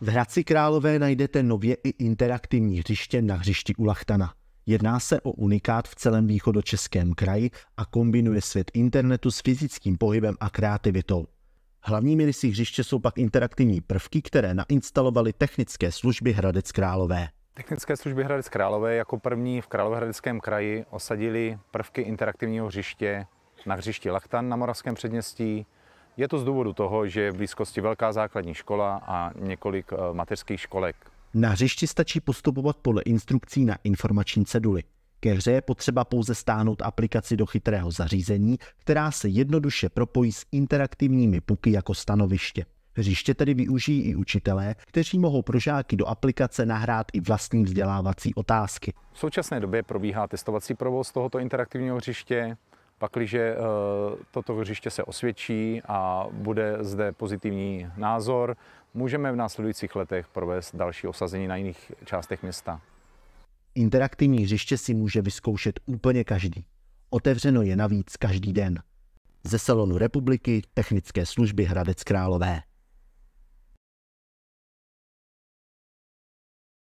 V Hradci Králové najdete nově i interaktivní hřiště na hřišti u Lachtana. Jedná se o unikát v celém východočeském kraji a kombinuje svět internetu s fyzickým pohybem a kreativitou. Hlavními rysy hřiště jsou pak interaktivní prvky, které nainstalovaly technické služby Hradec Králové. Technické služby Hradec Králové jako první v Královéhradeckém kraji osadili prvky interaktivního hřiště na hřišti Lachtan na Moravském předměstí, je to z důvodu toho, že je v blízkosti velká základní škola a několik eh, mateřských školek. Na hřišti stačí postupovat podle instrukcí na informační ceduli. Ke hře je potřeba pouze stáhnout aplikaci do chytrého zařízení, která se jednoduše propojí s interaktivními puky jako stanoviště. Hřiště tedy využijí i učitelé, kteří mohou pro žáky do aplikace nahrát i vlastní vzdělávací otázky. V současné době probíhá testovací provoz tohoto interaktivního hřiště. Pakliže eh, toto hřiště se osvědčí a bude zde pozitivní názor, můžeme v následujících letech provést další osazení na jiných částech města. Interaktivní hřiště si může vyzkoušet úplně každý. Otevřeno je navíc každý den. Ze salonu republiky technické služby Hradec Králové.